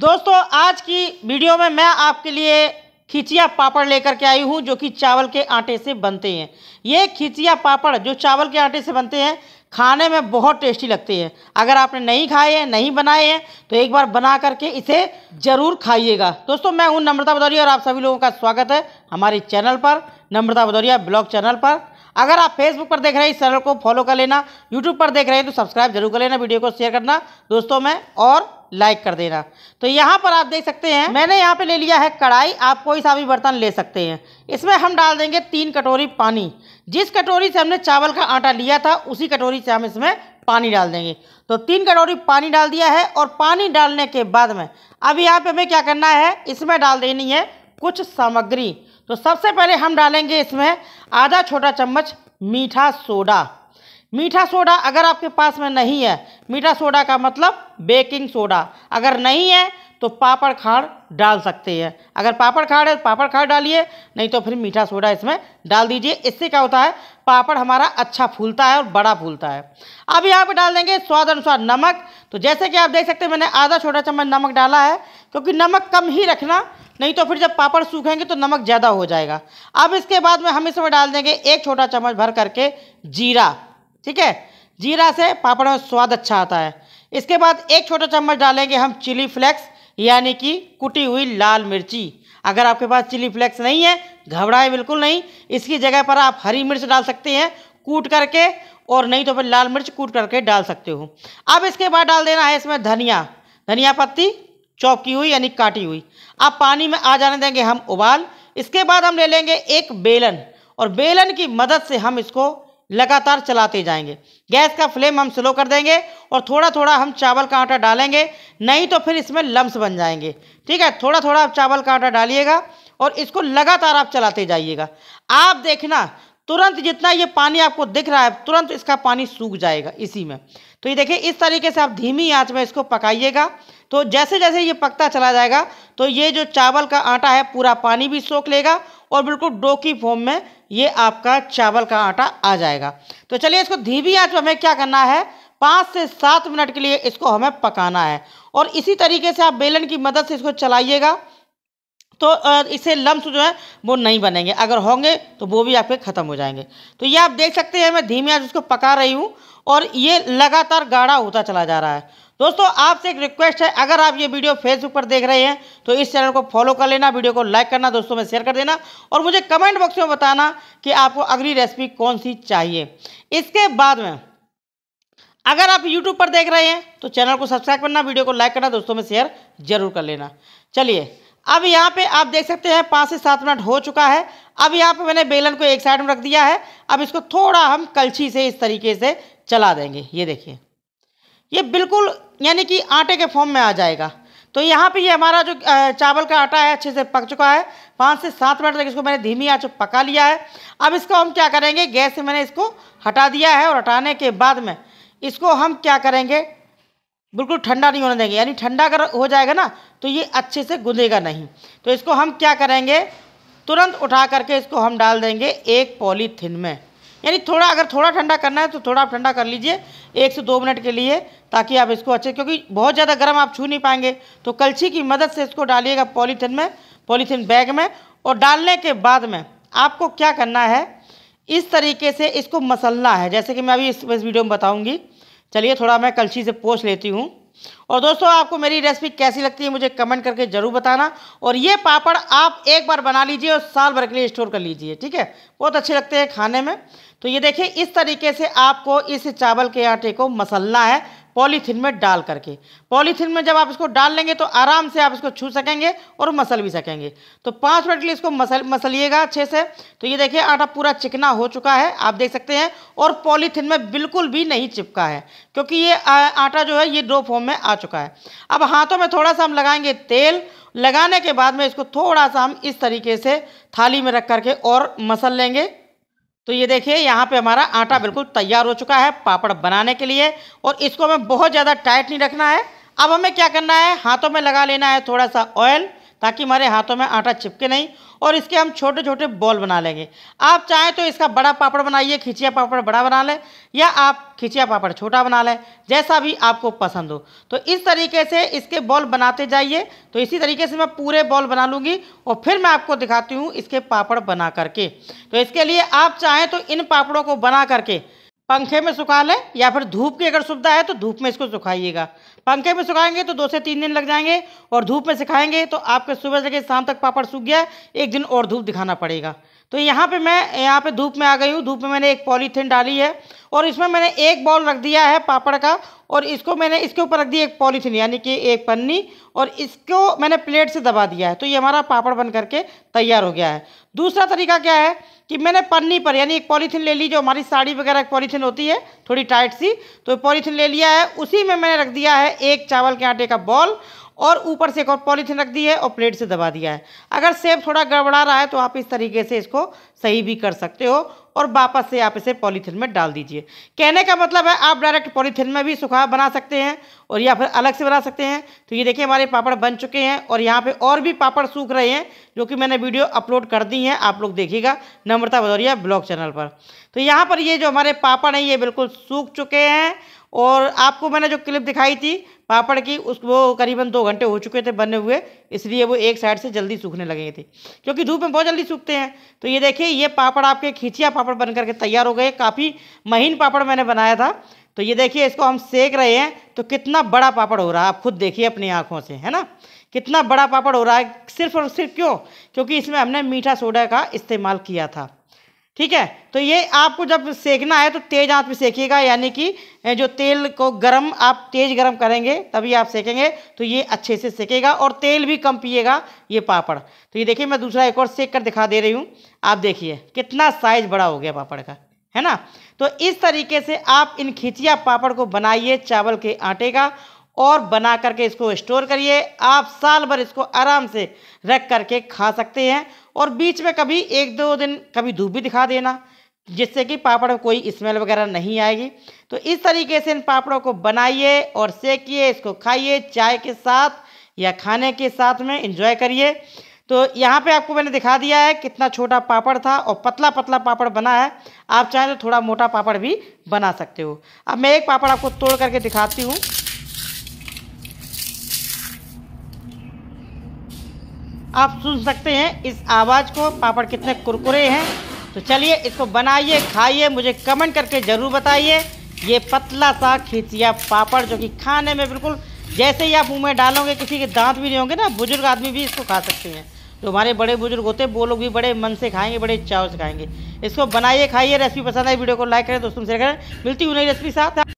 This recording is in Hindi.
दोस्तों आज की वीडियो में मैं आपके लिए खिचिया पापड़ लेकर के आई हूँ जो कि चावल के आटे से बनते हैं ये खिचिया पापड़ जो चावल के आटे से बनते हैं खाने में बहुत टेस्टी लगते हैं अगर आपने नहीं खाए हैं नहीं बनाए हैं तो एक बार बना करके इसे ज़रूर खाइएगा दोस्तों मैं हूँ नम्रता भदौरिया और आप सभी लोगों का स्वागत है हमारे चैनल पर नम्रता भदौरिया ब्लॉग चैनल पर अगर आप फेसबुक पर देख रहे हैं इस चैनल को फॉलो कर लेना यूट्यूब पर देख रहे हैं तो सब्सक्राइब जरूर कर लेना वीडियो को शेयर करना दोस्तों में और लाइक कर देना तो यहाँ पर आप देख सकते हैं मैंने यहाँ पे ले लिया है कढ़ाई आप कोई सा भी बर्तन ले सकते हैं इसमें हम डाल देंगे तीन कटोरी पानी जिस कटोरी से हमने चावल का आटा लिया था उसी कटोरी से हम इसमें पानी डाल देंगे तो तीन कटोरी पानी डाल दिया है और पानी डालने के बाद में अब यहाँ पे हमें क्या करना है इसमें डाल देनी है कुछ सामग्री तो सबसे पहले हम डालेंगे इसमें आधा छोटा चम्मच मीठा सोडा मीठा सोडा अगर आपके पास में नहीं है मीठा सोडा का मतलब बेकिंग सोडा अगर नहीं है तो पापड़ खाड़ डाल सकते हैं अगर पापड़ खाड़ है तो पापड़ खाड़ डालिए नहीं तो फिर मीठा सोडा इसमें डाल दीजिए इससे क्या होता है पापड़ हमारा अच्छा फूलता है और बड़ा फूलता है अब यहाँ पर डाल देंगे स्वाद अनुसार नमक तो जैसे कि आप देख सकते हैं मैंने आधा छोटा चम्मच नमक डाला है क्योंकि नमक कम ही रखना नहीं तो फिर जब पापड़ सूखेंगे तो नमक ज़्यादा हो जाएगा अब इसके बाद में हम इसमें डाल देंगे एक छोटा चम्मच भर करके जीरा ठीक है जीरा से पापड़ में स्वाद अच्छा आता है इसके बाद एक छोटा चम्मच डालेंगे हम चिली फ्लेक्स यानी कि कुटी हुई लाल मिर्ची अगर आपके पास चिली फ्लेक्स नहीं है घबराए बिल्कुल नहीं इसकी जगह पर आप हरी मिर्च डाल सकते हैं कूट करके और नहीं तो फिर लाल मिर्च कूट करके डाल सकते हो अब इसके बाद डाल देना है इसमें धनिया धनिया पत्ती चौकी हुई यानी काटी हुई अब पानी में आ जाने देंगे हम उबाल इसके बाद हम ले लेंगे एक बेलन और बेलन की मदद से हम इसको लगातार चलाते जाएंगे गैस का फ्लेम हम स्लो कर देंगे और थोड़ा थोड़ा हम चावल का आटा डालेंगे नहीं तो फिर इसमें लम्स बन जाएंगे ठीक है थोड़ा थोड़ा आप चावल का आटा डालिएगा और इसको लगातार आप चलाते जाइएगा आप देखना तुरंत जितना ये पानी आपको दिख रहा है तुरंत इसका पानी सूख जाएगा इसी में तो ये देखिए इस तरीके से आप धीमी आंच में इसको पकाइएगा तो जैसे जैसे ये पकता चला जाएगा तो ये जो चावल का आटा है पूरा पानी भी सोख लेगा और बिल्कुल डोकी फॉर्म में ये आपका चावल का आटा आ जाएगा तो चलिए इसको धीमी आँच में हमें क्या करना है पाँच से सात मिनट के लिए इसको हमें पकाना है और इसी तरीके से आप बेलन की मदद से इसको चलाइएगा तो इसे लम्स जो है वो नहीं बनेंगे अगर होंगे तो वो भी आपके ख़त्म हो जाएंगे तो ये आप देख सकते हैं मैं धीमे आज उसको पका रही हूँ और ये लगातार गाढ़ा होता चला जा रहा है दोस्तों आपसे एक रिक्वेस्ट है अगर आप ये वीडियो फेसबुक पर देख रहे हैं तो इस चैनल को फॉलो कर लेना वीडियो को लाइक करना दोस्तों में शेयर कर देना और मुझे कमेंट बॉक्स में बताना कि आपको अगली रेसिपी कौन सी चाहिए इसके बाद में अगर आप यूट्यूब पर देख रहे हैं तो चैनल को सब्सक्राइब करना वीडियो को लाइक करना दोस्तों में शेयर जरूर कर लेना चलिए अब यहाँ पे आप देख सकते हैं पाँच से सात मिनट हो चुका है अब यहाँ पे मैंने बेलन को एक साइड में रख दिया है अब इसको थोड़ा हम कलछी से इस तरीके से चला देंगे ये देखिए ये बिल्कुल यानी कि आटे के फॉर्म में आ जाएगा तो यहाँ पे ये हमारा जो चावल का आटा है अच्छे से पक चुका है पाँच से सात मिनट तक इसको मैंने धीमी आँच पका लिया है अब इसको हम क्या करेंगे गैस से मैंने इसको हटा दिया है और हटाने के बाद में इसको हम क्या करेंगे बिल्कुल ठंडा नहीं होने देंगे यानी ठंडा अगर हो जाएगा ना तो ये अच्छे से गुंदेगा नहीं तो इसको हम क्या करेंगे तुरंत उठा करके इसको हम डाल देंगे एक पॉलीथिन में यानी थोड़ा अगर थोड़ा ठंडा करना है तो थोड़ा आप ठंडा कर लीजिए एक से दो मिनट के लिए ताकि आप इसको अच्छे क्योंकि बहुत ज़्यादा गर्म आप छू नहीं पाएंगे तो कलछी की मदद से इसको डालिएगा पॉलीथिन में पॉलीथिन बैग में और डालने के बाद में आपको क्या करना है इस तरीके से इसको मसलना है जैसे कि मैं अभी इस वीडियो में बताऊँगी चलिए थोड़ा मैं कलछी से पोस लेती हूँ और दोस्तों आपको मेरी रेसिपी कैसी लगती है मुझे कमेंट करके ज़रूर बताना और ये पापड़ आप एक बार बना लीजिए और साल भर के लिए स्टोर कर लीजिए ठीक है बहुत अच्छे लगते हैं खाने में तो ये देखिए इस तरीके से आपको इस चावल के आटे को मसलना है पॉलीथिन में डाल करके पॉलीथिन में जब आप इसको डाल लेंगे तो आराम से आप इसको छू सकेंगे और मसल भी सकेंगे तो पाँच मिनट के लिए इसको मसल मसलिएगा अच्छे से तो ये देखिए आटा पूरा चिकना हो चुका है आप देख सकते हैं और पॉलीथिन में बिल्कुल भी नहीं चिपका है क्योंकि ये आटा जो है ये डो फॉर्म में आ चुका है अब हाथों में थोड़ा सा हम लगाएंगे तेल लगाने के बाद में इसको थोड़ा सा हम इस तरीके से थाली में रख करके और मसल लेंगे तो ये देखिए यहाँ पे हमारा आटा बिल्कुल तैयार हो चुका है पापड़ बनाने के लिए और इसको हमें बहुत ज़्यादा टाइट नहीं रखना है अब हमें क्या करना है हाथों में लगा लेना है थोड़ा सा ऑयल ताकि हमारे हाथों में आटा चिपके नहीं और इसके हम छोटे छोटे बॉल बना लेंगे आप चाहें तो इसका बड़ा पापड़ बनाइए खिचिया पापड़ बड़ा बना लें या आप खिचिया पापड़ छोटा बना लें जैसा भी आपको पसंद हो तो इस तरीके से इसके बॉल बनाते जाइए तो इसी तरीके से मैं पूरे बॉल बना लूँगी और फिर मैं आपको दिखाती हूँ इसके पापड़ बना करके तो इसके लिए आप चाहें तो इन पापड़ों को बना करके पंखे में सुखा लें या फिर धूप की अगर सुविधा है तो धूप में इसको सुखाइएगा पंखे में सुखाएंगे तो दो से तीन दिन लग जाएंगे और धूप में सिखाएंगे तो आपके सुबह से शाम तक पापड़ सूख गया एक दिन और धूप दिखाना पड़ेगा तो यहाँ पे मैं यहाँ पे धूप में आ गई हूँ धूप में मैंने एक पॉलीथीन डाली है और इसमें मैंने एक बॉल रख दिया है पापड़ का और इसको मैंने इसके ऊपर रख दिया एक पॉलीथीन यानी कि एक पन्नी और इसको मैंने प्लेट से दबा दिया है तो ये हमारा पापड़ बन करके तैयार हो गया है दूसरा तरीका क्या है कि मैंने पन्नी पर यानी एक पॉलीथीन ले ली जो हमारी साड़ी वगैरह पॉलीथीन होती है थोड़ी टाइट सी तो पॉलीथीन ले लिया है उसी में मैंने रख दिया है एक चावल के आटे का बॉल और ऊपर से एक और पॉलीथीन रख दी है और प्लेट से दबा दिया है अगर सेब थोड़ा गड़बड़ा रहा है तो आप इस तरीके से इसको सही भी कर सकते हो और वापस से आप इसे पॉलीथीन में डाल दीजिए कहने का मतलब है आप डायरेक्ट पॉलीथीन में भी सुखा बना सकते हैं और या फिर अलग से बना सकते हैं तो ये देखिए हमारे पापड़ बन चुके हैं और यहाँ पे और भी पापड़ सूख रहे हैं जो कि मैंने वीडियो अपलोड कर दी है आप लोग देखिएगा नम्रता भदौरिया ब्लॉग चैनल पर तो यहाँ पर ये जो हमारे पापड़ हैं ये बिल्कुल सूख चुके हैं और आपको मैंने जो क्लिप दिखाई थी पापड़ की उस वो करीबन दो घंटे हो चुके थे बने हुए इसलिए वो एक साइड से जल्दी सूखने लगे थे क्योंकि धूप में बहुत जल्दी सूखते हैं तो ये देखिए ये पापड़ आपके खींचिया पापड़ बन करके तैयार हो गए काफ़ी महीन पापड़ मैंने बनाया था तो ये देखिए इसको हम सेक रहे हैं तो कितना बड़ा पापड़ हो रहा है आप खुद देखिए अपनी आँखों से है ना कितना बड़ा पापड़ हो रहा है सिर्फ और सिर्फ क्यों क्योंकि इसमें हमने मीठा सोडा का इस्तेमाल किया था ठीक है तो ये आपको जब सेकना है तो तेज आंच पे सेकिएगा यानी कि जो तेल को गरम आप तेज गरम करेंगे तभी आप सेकेंगे तो ये अच्छे से सेकेगा और तेल भी कम पिएगा ये पापड़ तो ये देखिए मैं दूसरा एक और सेक कर दिखा दे रही हूँ आप देखिए कितना साइज बड़ा हो गया पापड़ का है ना तो इस तरीके से आप इन खिचिया पापड़ को बनाइए चावल के आटे का और बना करके इसको स्टोर करिए आप साल भर इसको आराम से रख करके खा सकते हैं और बीच में कभी एक दो दिन कभी धूप भी दिखा देना जिससे कि पापड़ में कोई स्मेल वगैरह नहीं आएगी तो इस तरीके से इन पापड़ों को बनाइए और सेकिए इसको खाइए चाय के साथ या खाने के साथ में इंजॉय करिए तो यहाँ पे आपको मैंने दिखा दिया है कितना छोटा पापड़ था और पतला पतला पापड़ बना है आप चाहें तो थोड़ा मोटा पापड़ भी बना सकते हो अब मैं एक पापड़ आपको तोड़ करके दिखाती हूँ आप सुन सकते हैं इस आवाज़ को पापड़ कितने कुरकुरे हैं तो चलिए इसको बनाइए खाइए मुझे कमेंट करके ज़रूर बताइए ये पतला सा खिचिया पापड़ जो कि खाने में बिल्कुल जैसे ही आप मुंह में डालोगे किसी के दांत भी नहीं होंगे ना बुजुर्ग आदमी भी इसको खा सकते हैं जो हमारे बड़े बुजुर्ग होते हैं वो लोग भी बड़े मन से खाएंगे बड़े चाव से खाएंगे इसको बनाइए खाइए रेसिपी पसंद आई वीडियो को लाइक करें दोस्तों शेयर करें मिलती हुई नई रेसिपी साथ